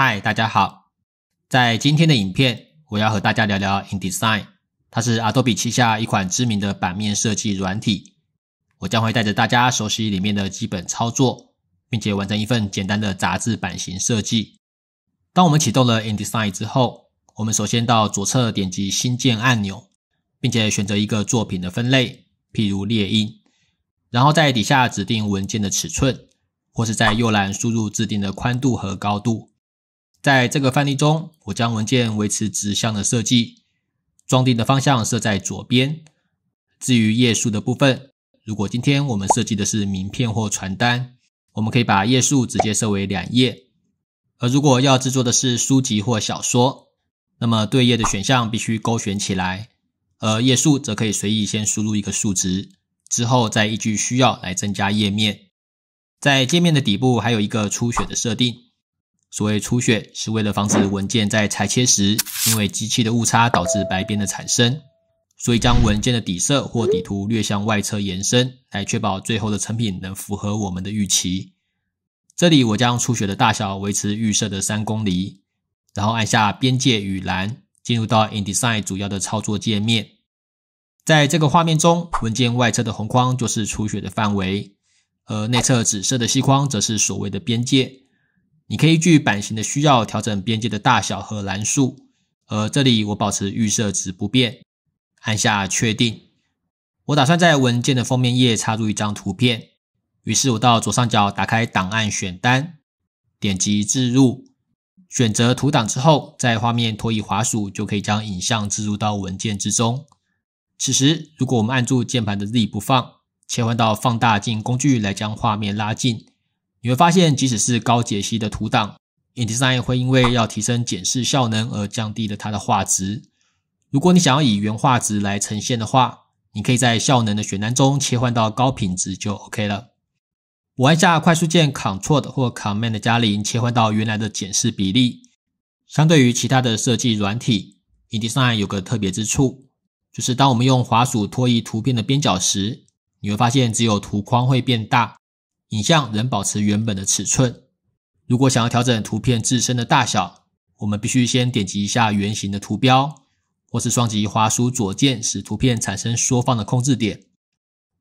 嗨，大家好！在今天的影片，我要和大家聊聊 InDesign，它是 Adobe 旗下一款知名的版面设计软体。我将会带着大家熟悉里面的基本操作，并且完成一份简单的杂志版型设计。当我们启动了 InDesign 之后，我们首先到左侧点击新建按钮，并且选择一个作品的分类，譬如猎鹰，然后在底下指定文件的尺寸，或是在右栏输入自定的宽度和高度。在这个范例中，我将文件维持直向的设计，装订的方向设在左边。至于页数的部分，如果今天我们设计的是名片或传单，我们可以把页数直接设为两页；而如果要制作的是书籍或小说，那么对页的选项必须勾选起来，而页数则可以随意先输入一个数值，之后再依据需要来增加页面。在界面的底部还有一个初选的设定。所谓出血，是为了防止文件在裁切时因为机器的误差导致白边的产生，所以将文件的底色或底图略向外侧延伸，来确保最后的成品能符合我们的预期。这里我将出血的大小维持预设的三公里，然后按下边界与栏，进入到 InDesign 主要的操作界面。在这个画面中，文件外侧的红框就是出血的范围，而内侧紫色的细框则是所谓的边界。你可以据版型的需要调整边界的大小和栏数，而这里我保持预设值不变。按下确定。我打算在文件的封面页插入一张图片，于是我到左上角打开档案选单，点击置入，选择图档之后，在画面拖移滑鼠就可以将影像置入到文件之中。此时，如果我们按住键盘的 Z 不放，切换到放大镜工具来将画面拉近。你会发现，即使是高解析的图档，InDesign 会因为要提升检视效能而降低了它的画质。如果你想要以原画质来呈现的话，你可以在效能的选单中切换到高品质就 OK 了。我按下快速键 Ctrl 或 Command 加零切换到原来的检视比例。相对于其他的设计软体，InDesign 有个特别之处，就是当我们用滑鼠拖移图片的边角时，你会发现只有图框会变大。影像仍保持原本的尺寸。如果想要调整图片自身的大小，我们必须先点击一下圆形的图标，或是双击滑鼠左键，使图片产生缩放的控制点。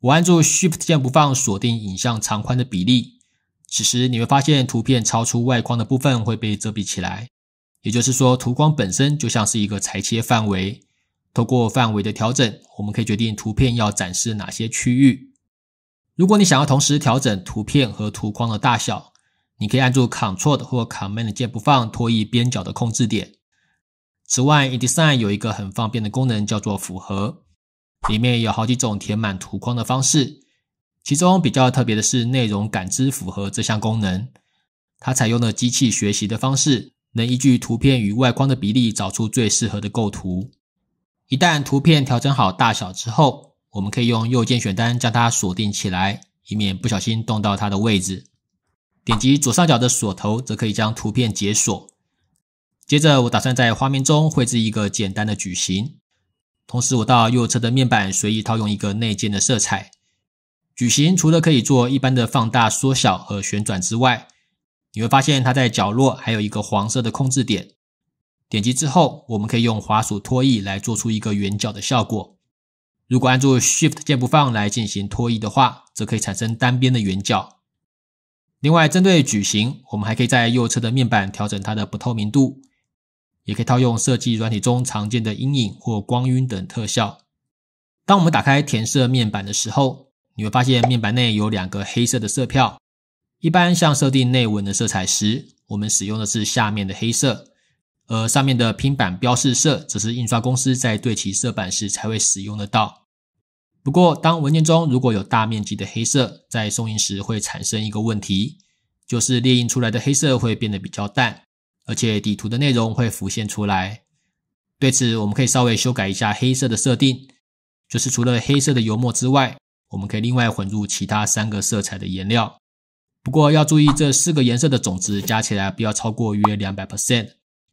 我按住 Shift 键不放，锁定影像长宽的比例。此时你会发现，图片超出外框的部分会被遮蔽起来。也就是说，图框本身就像是一个裁切范围。透过范围的调整，我们可以决定图片要展示哪些区域。如果你想要同时调整图片和图框的大小，你可以按住 Ctrl 或 Command 键不放，拖移边角的控制点。此外，InDesign 有一个很方便的功能，叫做“符合”，里面有好几种填满图框的方式。其中比较特别的是“内容感知符合”这项功能，它采用了机器学习的方式，能依据图片与外框的比例找出最适合的构图。一旦图片调整好大小之后，我们可以用右键选单将它锁定起来，以免不小心动到它的位置。点击左上角的锁头，则可以将图片解锁。接着，我打算在画面中绘制一个简单的矩形，同时我到右侧的面板随意套用一个内建的色彩。矩形除了可以做一般的放大、缩小和旋转之外，你会发现它在角落还有一个黄色的控制点。点击之后，我们可以用滑鼠拖曳来做出一个圆角的效果。如果按住 Shift 键不放来进行拖移的话，则可以产生单边的圆角。另外，针对矩形，我们还可以在右侧的面板调整它的不透明度，也可以套用设计软体中常见的阴影或光晕等特效。当我们打开填色面板的时候，你会发现面板内有两个黑色的色票。一般像设定内文的色彩时，我们使用的是下面的黑色，而上面的拼板标示色则是印刷公司在对齐色板时才会使用得到。不过，当文件中如果有大面积的黑色，在送印时会产生一个问题，就是列印出来的黑色会变得比较淡，而且底图的内容会浮现出来。对此，我们可以稍微修改一下黑色的设定，就是除了黑色的油墨之外，我们可以另外混入其他三个色彩的颜料。不过要注意，这四个颜色的总值加起来不要超过约两百 percent，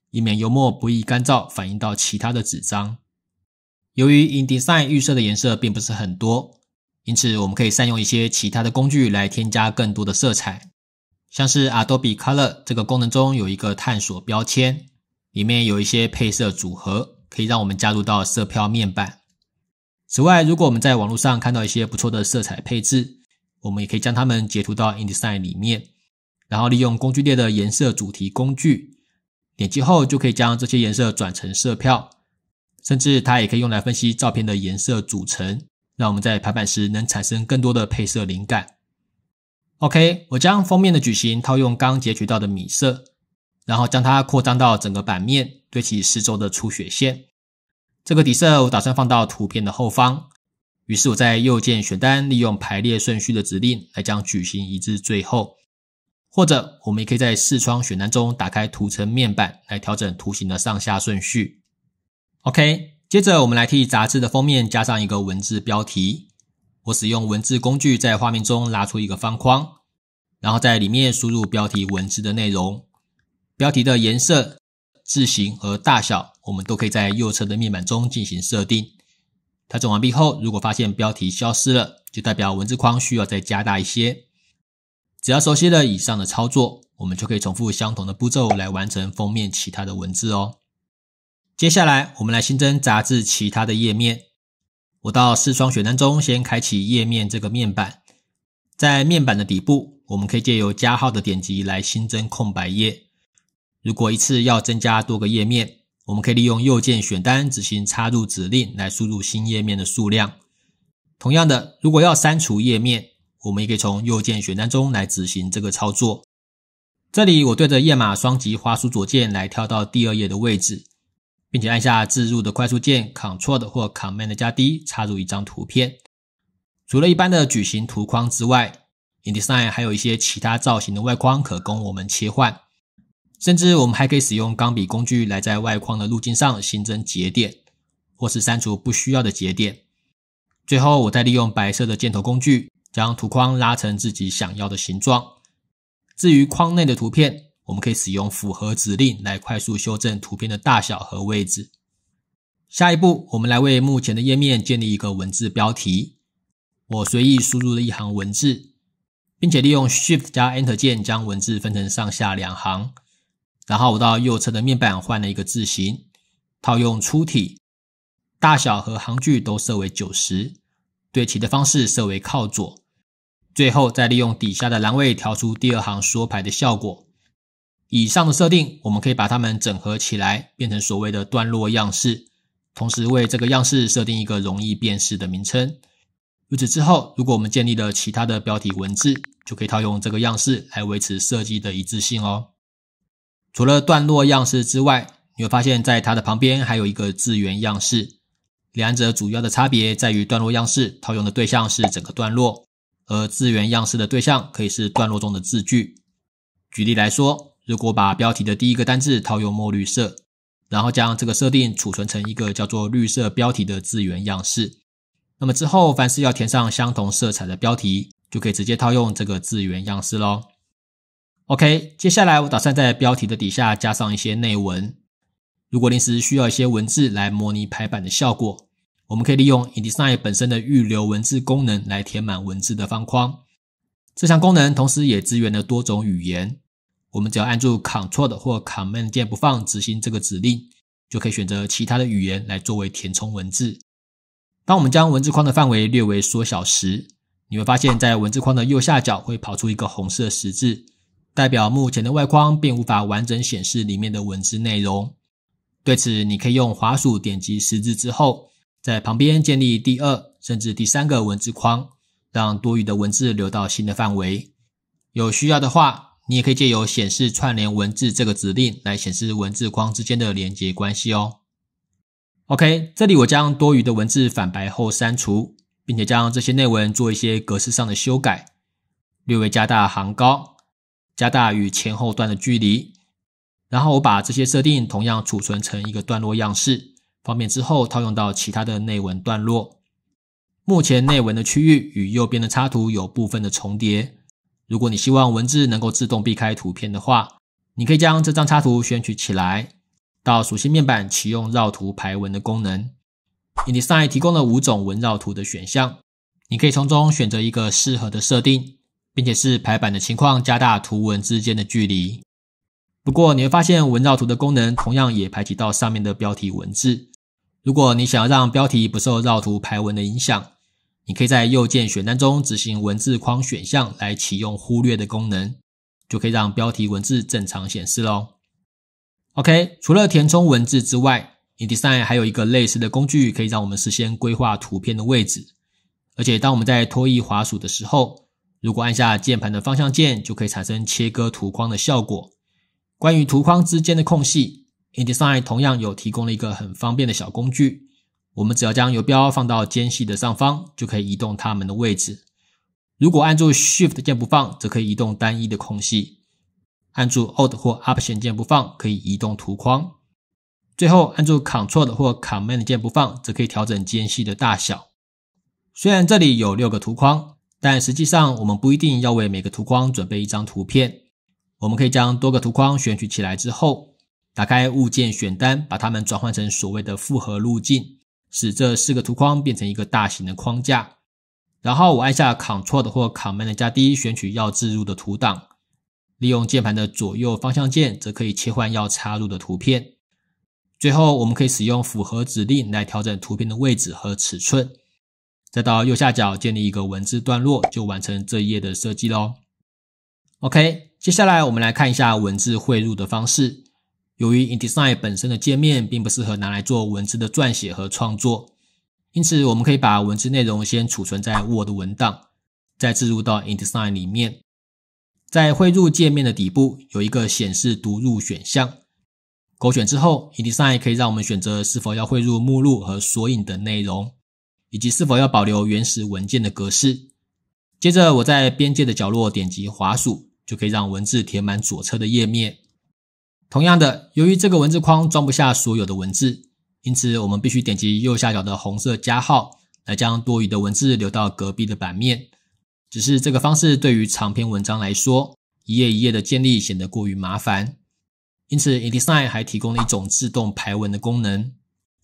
以免油墨不易干燥，反映到其他的纸张。由于 InDesign 预设的颜色并不是很多，因此我们可以善用一些其他的工具来添加更多的色彩，像是 Adobe Color 这个功能中有一个探索标签，里面有一些配色组合可以让我们加入到色票面板。此外，如果我们在网络上看到一些不错的色彩配置，我们也可以将它们截图到 InDesign 里面，然后利用工具列的颜色主题工具，点击后就可以将这些颜色转成色票。甚至它也可以用来分析照片的颜色组成，让我们在排版时能产生更多的配色灵感。OK，我将封面的矩形套用刚截取到的米色，然后将它扩张到整个版面，对齐四周的出血线。这个底色我打算放到图片的后方，于是我在右键选单利用排列顺序的指令来将矩形移至最后，或者我们也可以在视窗选单中打开图层面板来调整图形的上下顺序。OK，接着我们来替杂志的封面加上一个文字标题。我使用文字工具在画面中拉出一个方框，然后在里面输入标题文字的内容。标题的颜色、字形和大小，我们都可以在右侧的面板中进行设定。调整完毕后，如果发现标题消失了，就代表文字框需要再加大一些。只要熟悉了以上的操作，我们就可以重复相同的步骤来完成封面其他的文字哦。接下来，我们来新增杂志其他的页面。我到视窗选单中先开启页面这个面板，在面板的底部，我们可以借由加号的点击来新增空白页。如果一次要增加多个页面，我们可以利用右键选单执行插入指令来输入新页面的数量。同样的，如果要删除页面，我们也可以从右键选单中来执行这个操作。这里我对着页码双击，滑鼠左键来跳到第二页的位置。并且按下置入的快速键 Ctrl 或 Command 加 D 插入一张图片。除了一般的矩形图框之外，InDesign 还有一些其他造型的外框可供我们切换。甚至我们还可以使用钢笔工具来在外框的路径上新增节点，或是删除不需要的节点。最后，我再利用白色的箭头工具将图框拉成自己想要的形状。至于框内的图片，我们可以使用符合指令来快速修正图片的大小和位置。下一步，我们来为目前的页面建立一个文字标题。我随意输入了一行文字，并且利用 Shift 加 Enter 键将文字分成上下两行。然后我到右侧的面板换了一个字型，套用粗体，大小和行距都设为九十，对齐的方式设为靠左。最后再利用底下的栏位调出第二行缩排的效果。以上的设定，我们可以把它们整合起来，变成所谓的段落样式，同时为这个样式设定一个容易辨识的名称。如此之后，如果我们建立了其他的标题文字，就可以套用这个样式来维持设计的一致性哦。除了段落样式之外，你会发现在它的旁边还有一个字源样式。两者主要的差别在于，段落样式套用的对象是整个段落，而字源样式的对象可以是段落中的字句。举例来说。如果把标题的第一个单字套用墨绿色，然后将这个设定储存成一个叫做“绿色标题”的字源样式，那么之后凡是要填上相同色彩的标题，就可以直接套用这个字源样式喽。OK，接下来我打算在标题的底下加上一些内文。如果临时需要一些文字来模拟排版的效果，我们可以利用 InDesign 本身的预留文字功能来填满文字的方框。这项功能同时也支援了多种语言。我们只要按住 c t r l l 或 Command 键不放执行这个指令，就可以选择其他的语言来作为填充文字。当我们将文字框的范围略微缩小时，你会发现在文字框的右下角会跑出一个红色十字，代表目前的外框并无法完整显示里面的文字内容。对此，你可以用滑鼠点击十字之后，在旁边建立第二甚至第三个文字框，让多余的文字流到新的范围。有需要的话。你也可以借由显示串联文字这个指令来显示文字框之间的连接关系哦。OK，这里我将多余的文字反白后删除，并且将这些内文做一些格式上的修改，略微加大行高，加大与前后段的距离。然后我把这些设定同样储存成一个段落样式，方便之后套用到其他的内文段落。目前内文的区域与右边的插图有部分的重叠。如果你希望文字能够自动避开图片的话，你可以将这张插图选取起来，到属性面板启用绕图排文的功能。InDesign 提供了五种文绕图的选项，你可以从中选择一个适合的设定，并且是排版的情况加大图文之间的距离。不过你会发现文绕图的功能同样也排挤到上面的标题文字。如果你想要让标题不受绕图排文的影响，你可以在右键选单中执行文字框选项来启用忽略的功能，就可以让标题文字正常显示喽。OK，除了填充文字之外，InDesign 还有一个类似的工具，可以让我们实现规划图片的位置。而且当我们在拖移滑鼠的时候，如果按下键盘的方向键，就可以产生切割图框的效果。关于图框之间的空隙，InDesign 同样有提供了一个很方便的小工具。我们只要将游标放到间隙的上方，就可以移动它们的位置。如果按住 Shift 键不放，则可以移动单一的空隙；按住 Alt 或 o p t i o n 键不放，可以移动图框；最后按住 Ctrl 或 Cmd 键不放，则可以调整间隙的大小。虽然这里有六个图框，但实际上我们不一定要为每个图框准备一张图片。我们可以将多个图框选取起来之后，打开物件选单，把它们转换成所谓的复合路径。使这四个图框变成一个大型的框架，然后我按下 Ctrl 或 Command 加 D 选取要置入的图档，利用键盘的左右方向键则可以切换要插入的图片。最后，我们可以使用符合指令来调整图片的位置和尺寸，再到右下角建立一个文字段落，就完成这一页的设计喽。OK，接下来我们来看一下文字汇入的方式。由于 InDesign 本身的界面并不适合拿来做文字的撰写和创作，因此我们可以把文字内容先储存在 Word 文档，再置入到 InDesign 里面。在汇入界面的底部有一个显示读入选项，勾选之后，InDesign 可以让我们选择是否要汇入目录和索引的内容，以及是否要保留原始文件的格式。接着，我在边界的角落点击滑鼠，就可以让文字填满左侧的页面。同样的，由于这个文字框装不下所有的文字，因此我们必须点击右下角的红色加号，来将多余的文字留到隔壁的版面。只是这个方式对于长篇文章来说，一页一页的建立显得过于麻烦。因此，InDesign 还提供了一种自动排文的功能。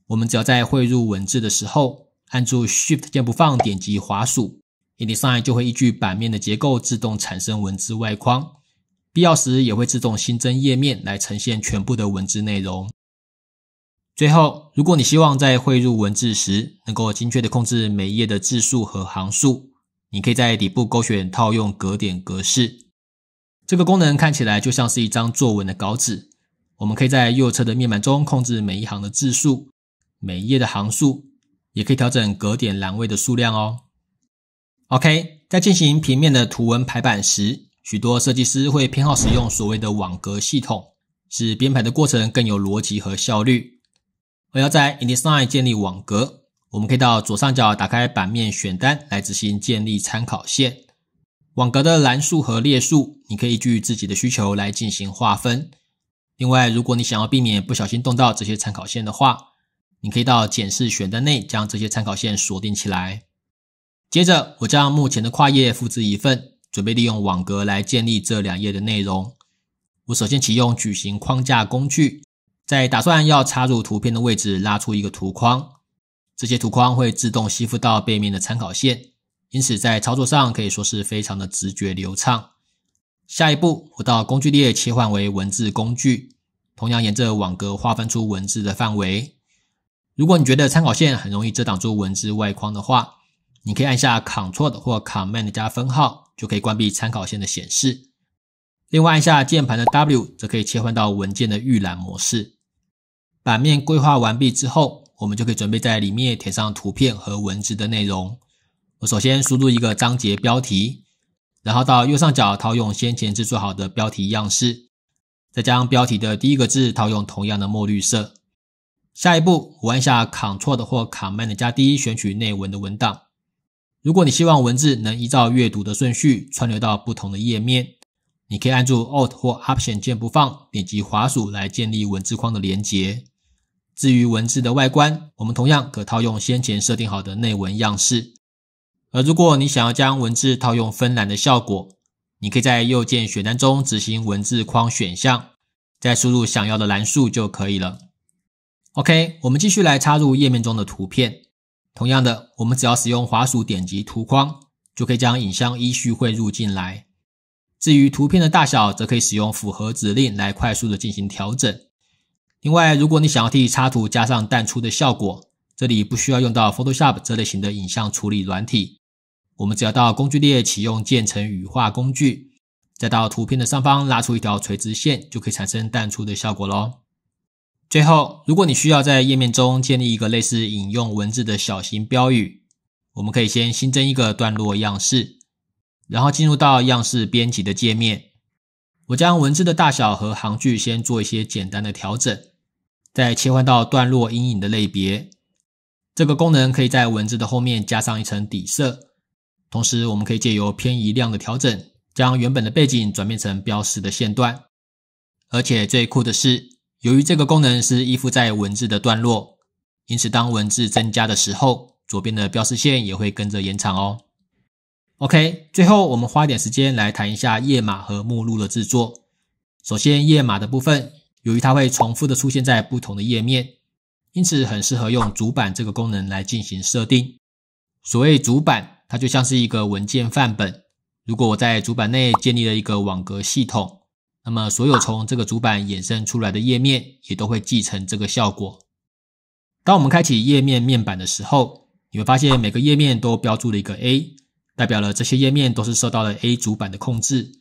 我们只要在汇入文字的时候，按住 Shift 键不放，点击滑鼠，InDesign 就会依据版面的结构自动产生文字外框。必要时也会自动新增页面来呈现全部的文字内容。最后，如果你希望在汇入文字时能够精确的控制每页的字数和行数，你可以在底部勾选套用格点格式。这个功能看起来就像是一张作文的稿纸，我们可以在右侧的面板中控制每一行的字数、每页的行数，也可以调整格点栏位的数量哦。OK，在进行平面的图文排版时。许多设计师会偏好使用所谓的网格系统，使编排的过程更有逻辑和效率。而要在 InDesign 建立网格，我们可以到左上角打开版面选单来执行建立参考线。网格的栏数和列数，你可以依据自己的需求来进行划分。另外，如果你想要避免不小心动到这些参考线的话，你可以到检视选单内将这些参考线锁定起来。接着，我将目前的跨页复制一份。准备利用网格来建立这两页的内容。我首先启用矩形框架工具，在打算要插入图片的位置拉出一个图框。这些图框会自动吸附到背面的参考线，因此在操作上可以说是非常的直觉流畅。下一步，我到工具列切换为文字工具，同样沿着网格划分出文字的范围。如果你觉得参考线很容易遮挡住文字外框的话，你可以按下 Ctrl 或 Cmd 加分号。就可以关闭参考线的显示。另外按下键盘的 W，则可以切换到文件的预览模式。版面规划完毕之后，我们就可以准备在里面填上图片和文字的内容。我首先输入一个章节标题，然后到右上角套用先前制作好的标题样式，再将标题的第一个字套用同样的墨绿色。下一步，我按下 Ctrl 或 Command 加 D，选取内文的文档。如果你希望文字能依照阅读的顺序穿流到不同的页面，你可以按住 Alt 或 Option 键不放，点击滑鼠来建立文字框的连接。至于文字的外观，我们同样可套用先前设定好的内文样式。而如果你想要将文字套用分栏的效果，你可以在右键选单中执行文字框选项，再输入想要的栏数就可以了。OK，我们继续来插入页面中的图片。同样的，我们只要使用滑鼠点击图框，就可以将影像依序汇入进来。至于图片的大小，则可以使用复合指令来快速的进行调整。另外，如果你想要替插图加上淡出的效果，这里不需要用到 Photoshop 这类型的影像处理软体。我们只要到工具列启用渐层羽化工具，再到图片的上方拉出一条垂直线，就可以产生淡出的效果喽。最后，如果你需要在页面中建立一个类似引用文字的小型标语，我们可以先新增一个段落样式，然后进入到样式编辑的界面。我将文字的大小和行距先做一些简单的调整，再切换到段落阴影的类别。这个功能可以在文字的后面加上一层底色，同时我们可以借由偏移量的调整，将原本的背景转变成标识的线段。而且最酷的是。由于这个功能是依附在文字的段落，因此当文字增加的时候，左边的标识线也会跟着延长哦。OK，最后我们花点时间来谈一下页码和目录的制作。首先，页码的部分，由于它会重复的出现在不同的页面，因此很适合用主板这个功能来进行设定。所谓主板，它就像是一个文件范本。如果我在主板内建立了一个网格系统。那么，所有从这个主板衍生出来的页面也都会继承这个效果。当我们开启页面面板的时候，你会发现每个页面都标注了一个 A，代表了这些页面都是受到了 A 主板的控制。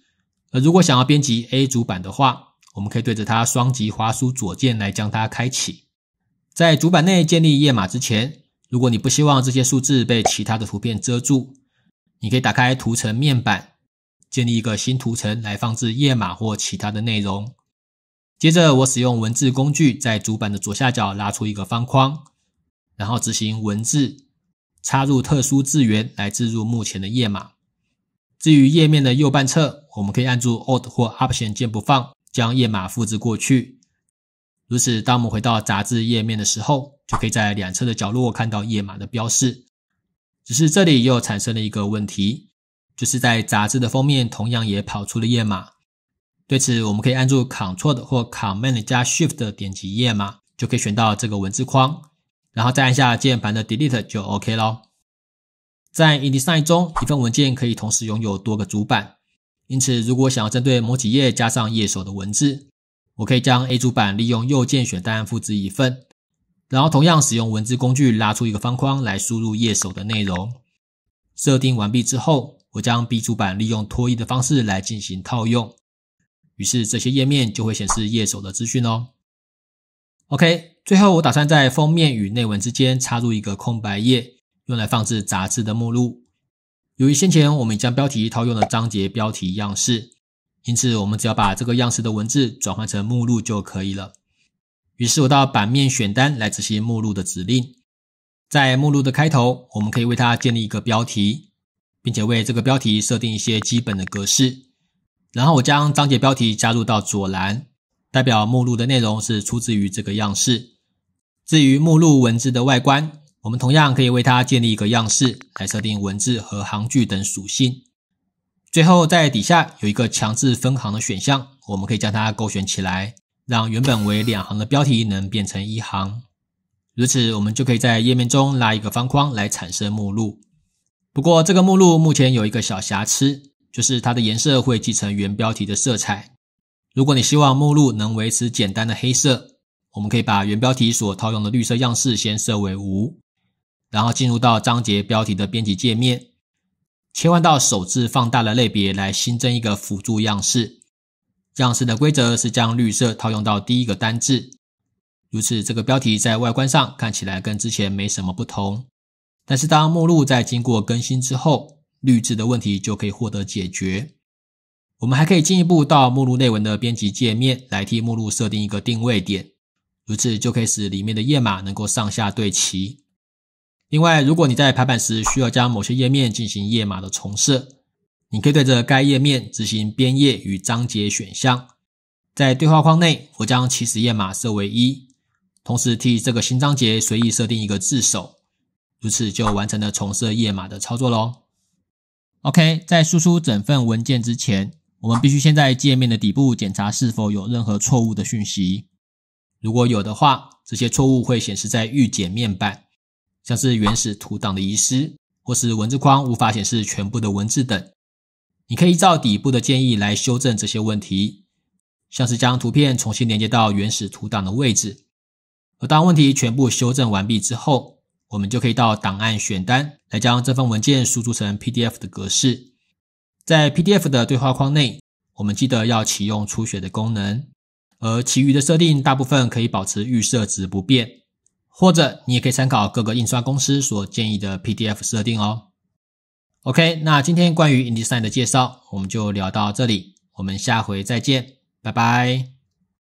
而如果想要编辑 A 主板的话，我们可以对着它双击滑鼠左键来将它开启。在主板内建立页码之前，如果你不希望这些数字被其他的图片遮住，你可以打开图层面板。建立一个新图层来放置页码或其他的内容。接着，我使用文字工具在主板的左下角拉出一个方框，然后执行文字插入特殊字源来置入目前的页码。至于页面的右半侧，我们可以按住 Alt 或 Option 键不放，将页码复制过去。如此，当我们回到杂志页面的时候，就可以在两侧的角落看到页码的标示。只是这里又产生了一个问题。就是在杂志的封面，同样也跑出了页码。对此，我们可以按住 Ctrl 或 Command 加 Shift 点击页码，就可以选到这个文字框，然后再按下键盘的 Delete 就 OK 咯。在 i n d e s i g e 中，一份文件可以同时拥有多个主板，因此如果想要针对某几页加上页首的文字，我可以将 A 主板利用右键选单复制一份，然后同样使用文字工具拉出一个方框来输入页首的内容。设定完毕之后。我将 B 主板利用拖移的方式来进行套用，于是这些页面就会显示页首的资讯哦。OK，最后我打算在封面与内文之间插入一个空白页，用来放置杂志的目录。由于先前我们已将标题套用了章节标题样式，因此我们只要把这个样式的文字转换成目录就可以了。于是我到版面选单来执行目录的指令，在目录的开头，我们可以为它建立一个标题。并且为这个标题设定一些基本的格式，然后我将章节标题加入到左栏，代表目录的内容是出自于这个样式。至于目录文字的外观，我们同样可以为它建立一个样式，来设定文字和行距等属性。最后，在底下有一个强制分行的选项，我们可以将它勾选起来，让原本为两行的标题能变成一行。如此，我们就可以在页面中拉一个方框来产生目录。不过，这个目录目前有一个小瑕疵，就是它的颜色会继承原标题的色彩。如果你希望目录能维持简单的黑色，我们可以把原标题所套用的绿色样式先设为无，然后进入到章节标题的编辑界面，切换到首字放大的类别来新增一个辅助样式。样式的规则是将绿色套用到第一个单字，如此这个标题在外观上看起来跟之前没什么不同。但是当目录在经过更新之后，绿字的问题就可以获得解决。我们还可以进一步到目录内文的编辑界面来替目录设定一个定位点，如此就可以使里面的页码能够上下对齐。另外，如果你在排版时需要将某些页面进行页码的重设，你可以对着该页面执行编页与章节选项，在对话框内，我将起始页码设为一，同时替这个新章节随意设定一个字首。如此就完成了重设页码的操作喽。OK，在输出整份文件之前，我们必须先在界面的底部检查是否有任何错误的讯息。如果有的话，这些错误会显示在预检面板，像是原始图档的遗失，或是文字框无法显示全部的文字等。你可以依照底部的建议来修正这些问题，像是将图片重新连接到原始图档的位置。而当问题全部修正完毕之后，我们就可以到档案选单来将这份文件输出成 PDF 的格式。在 PDF 的对话框内，我们记得要启用初雪的功能，而其余的设定大部分可以保持预设值不变，或者你也可以参考各个印刷公司所建议的 PDF 设定哦。OK，那今天关于 Indesign 的介绍我们就聊到这里，我们下回再见，拜拜。